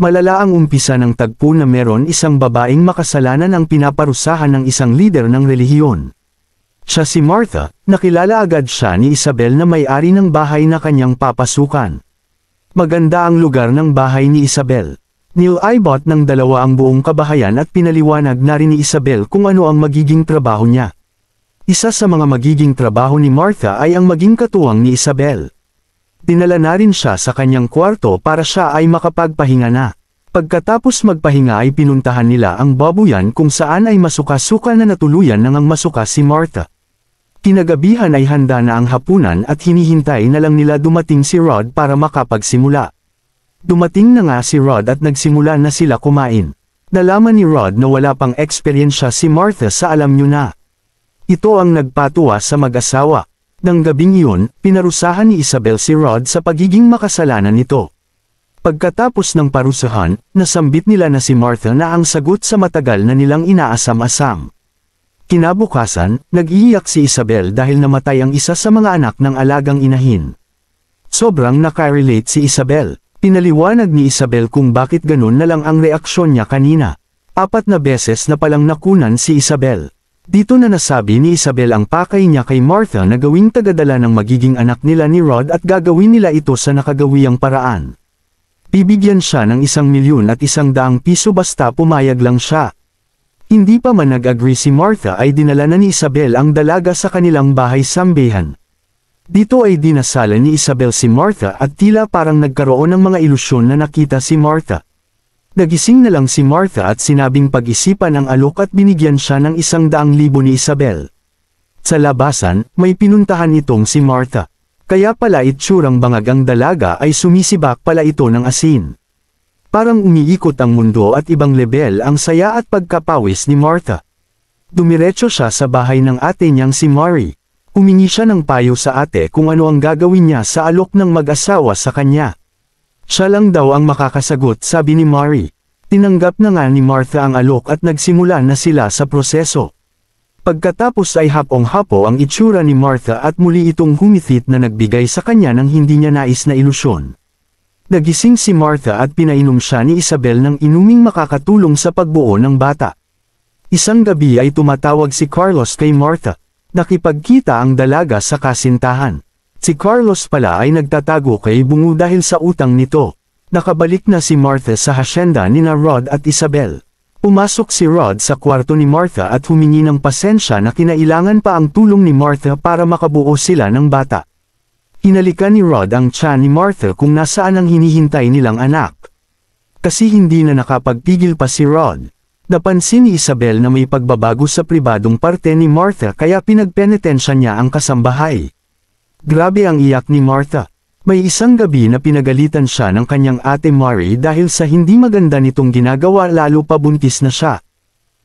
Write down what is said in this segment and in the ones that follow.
Malala ang umpisa ng tagpo na meron isang babaeng makasalanan ang pinaparusahan ng isang lider ng relihiyon. Siya si Martha, nakilala agad siya ni Isabel na may-ari ng bahay na kanyang papasukan. Maganda ang lugar ng bahay ni Isabel. Neil Ibot ng dalawa ang buong kabahayan at pinaliwanag na rin ni Isabel kung ano ang magiging trabaho niya. Isa sa mga magiging trabaho ni Martha ay ang maging katuwang ni Isabel. Dinala na rin siya sa kanyang kwarto para siya ay makapagpahinga na. Pagkatapos magpahinga ay pinuntahan nila ang babuyan kung saan ay masuka-suka na natuluyan ng ang masuka si Martha. Kinagabihan ay handa na ang hapunan at hinihintay na lang nila dumating si Rod para makapagsimula. Dumating na nga si Rod at nagsimula na sila kumain. Nalaman ni Rod na wala pang eksperyensya si Martha sa alam nyo na. Ito ang nagpatuwa sa mag-asawa. Nang gabing iyon, pinarusahan ni Isabel si Rod sa pagiging makasalanan nito. Pagkatapos ng parusahan, nasambit nila na si Martha na ang sagot sa matagal na nilang inaasam-asam. Kinabukasan, nag-iiyak si Isabel dahil namatay ang isa sa mga anak ng alagang inahin. Sobrang nakarelate si Isabel. Pinaliwanag ni Isabel kung bakit ganun na lang ang reaksyon niya kanina. Apat na beses na palang nakunan si Isabel. Dito na nasabi ni Isabel ang pakay niya kay Martha na gawing tagadala ng magiging anak nila ni Rod at gagawin nila ito sa nakagawiang paraan. Bibigyan siya ng isang milyon at isang daang piso basta pumayag lang siya. Hindi pa man nag-agree si Martha ay dinala na ni Isabel ang dalaga sa kanilang bahay sambehan. Dito ay dinasala ni Isabel si Martha at tila parang nagkaroon ng mga ilusyon na nakita si Martha. Nagising na lang si Martha at sinabing pag-isipan ang alok at binigyan siya ng isang daang libo ni Isabel. Sa labasan, may pinuntahan itong si Martha. Kaya pala itsurang bangag ang dalaga ay sumisibak pala ito ng asin. Parang umiikot ang mundo at ibang level ang saya at pagkapawis ni Martha. Dumiretso siya sa bahay ng ate niyang si Mari. Humingi siya ng payo sa ate kung ano ang gagawin niya sa alok ng mag-asawa sa kanya. Siya lang daw ang makakasagot sabi ni Mari. Tinanggap na nga ni Martha ang alok at nagsimula na sila sa proseso. Pagkatapos ay hapong-hapo ang itsura ni Martha at muli itong humithit na nagbigay sa kanya ng hindi niya nais na ilusyon. Nagising si Martha at pinainom siya ni Isabel ng inuming makakatulong sa pagbuo ng bata. Isang gabi ay tumatawag si Carlos kay Martha. Nakipagkita ang dalaga sa kasintahan. Si Carlos pala ay nagtatago kay Bungo dahil sa utang nito. Nakabalik na si Martha sa hasyenda ni na Rod at Isabel. Umasok si Rod sa kwarto ni Martha at humingi ng pasensya na kinailangan pa ang tulong ni Martha para makabuo sila ng bata. Hinalikan ni Rod ang tiyan ni Martha kung nasaan ang hinihintay nilang anak. Kasi hindi na nakapagpigil pa si Rod. Napansin ni Isabel na may pagbabago sa pribadong parte ni Martha kaya pinagpenetensya niya ang kasambahay. Grabe ang iyak ni Martha. May isang gabi na pinagalitan siya ng kanyang ate Mary dahil sa hindi maganda nitong ginagawa lalo pa buntis na siya.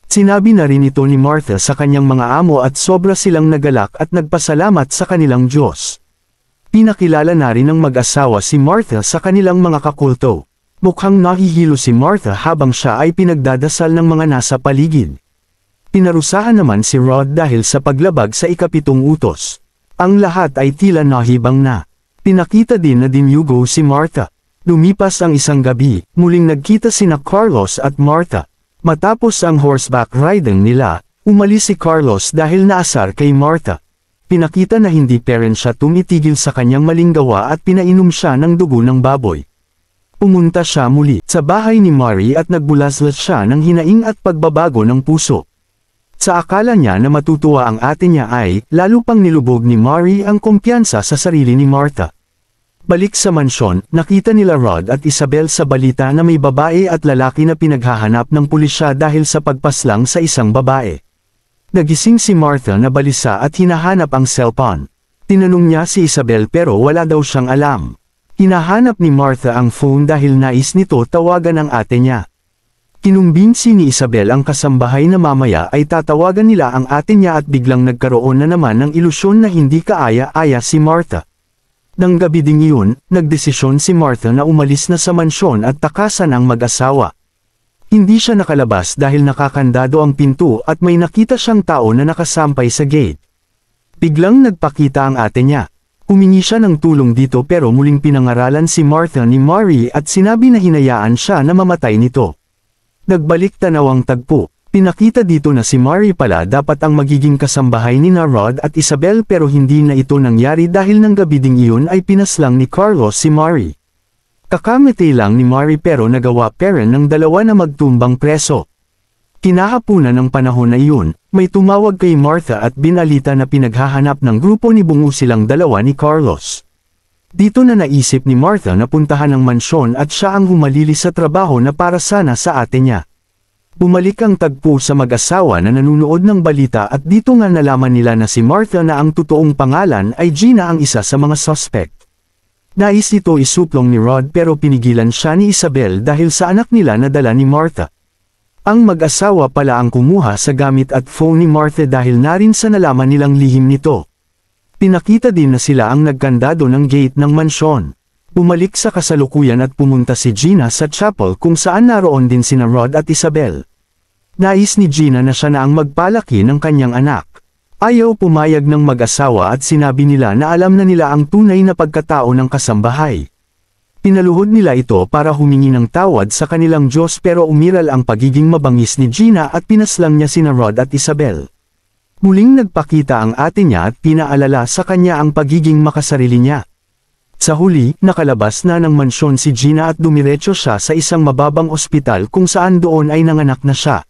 Sinabi na rin ito ni Martha sa kanyang mga amo at sobra silang nagalak at nagpasalamat sa kanilang Diyos. Pinakilala na rin ng mag-asawa si Martha sa kanilang mga kakulto. Mukhang nahihilo si Martha habang siya ay pinagdadasal ng mga nasa paligid. Pinarusahan naman si Rod dahil sa paglabag sa ikapitong utos. Ang lahat ay tila nahibang na. Pinakita din na dinyugo si Martha. Lumipas ang isang gabi, muling nagkita sina Carlos at Martha. Matapos ang horseback riding nila, umalis si Carlos dahil naasar kay Martha. Pinakita na hindi parent siya tumitigil sa kanyang maling gawa at pinainom siya ng dugo ng baboy. Pumunta siya muli sa bahay ni Mari at nagbulaslas siya ng hinaing at pagbabago ng puso. Sa akala niya na matutuwa ang ate niya ay, lalo pang nilubog ni Mari ang kumpiyansa sa sarili ni Martha. Balik sa mansyon, nakita nila Rod at Isabel sa balita na may babae at lalaki na pinaghahanap ng pulisya dahil sa pagpaslang sa isang babae. Nagising si Martha na balisa at hinahanap ang cellphone. Tinanong niya si Isabel pero wala daw siyang alam. Hinahanap ni Martha ang phone dahil nais nito tawagan ang ate niya. Kinumbinsi ni Isabel ang kasambahay na mamaya ay tatawagan nila ang ate niya at biglang nagkaroon na naman ng ilusyon na hindi kaaya-aya si Martha. Nang gabi ding iyon, nagdesisyon si Martha na umalis na sa mansyon at takasan ang mag-asawa. Hindi siya nakalabas dahil nakakandado ang pinto at may nakita siyang tao na nakasampay sa gate. Biglang nagpakita ang ate niya. Humingi siya ng tulong dito pero muling pinangaralan si Martha ni Marie at sinabi na hinayaan siya na mamatay nito. Nagbalik tanaw ang tagpo. Pinakita dito na si Mari pala dapat ang magiging kasambahay ni Narod at Isabel pero hindi na ito nangyari dahil ng gabi ding iyon ay pinaslang ni Carlos si Mari. Kakamete lang ni Mari pero nagawa peren ng dalawa na magtumbang preso. Kinahapunan ng panahon na iyon, may tumawag kay Martha at binalita na pinaghahanap ng grupo ni Bungo silang dalawa ni Carlos. Dito na naisip ni Martha na puntahan ang mansyon at siya ang humalili sa trabaho na para sana sa ate niya. Bumalik ang tagpo sa mag-asawa na nanunood ng balita at dito nga nalaman nila na si Martha na ang totoong pangalan ay Gina ang isa sa mga suspect. Nais ito isuplong ni Rod pero pinigilan siya ni Isabel dahil sa anak nila na dala ni Martha. Ang mag-asawa pala ang kumuha sa gamit at phone ni Martha dahil narin sa nalaman nilang lihim nito. Pinakita din na sila ang nagkandado ng gate ng mansyon. Bumalik sa kasalukuyan at pumunta si Gina sa chapel kung saan naroon din sina Rod at Isabel. Nais ni Gina na siya na ang magpalaki ng kanyang anak. Ayaw pumayag ng mag-asawa at sinabi nila na alam na nila ang tunay na pagkatao ng kasambahay. Pinaluhod nila ito para humingi ng tawad sa kanilang Diyos pero umiral ang pagiging mabangis ni Gina at pinaslang niya sina Rod at Isabel. Muling nagpakita ang ate niya at pinaalala sa kanya ang pagiging makasarili niya. Sa huli, nakalabas na ng mansyon si Gina at dumiretso siya sa isang mababang ospital kung saan doon ay nanganak na siya.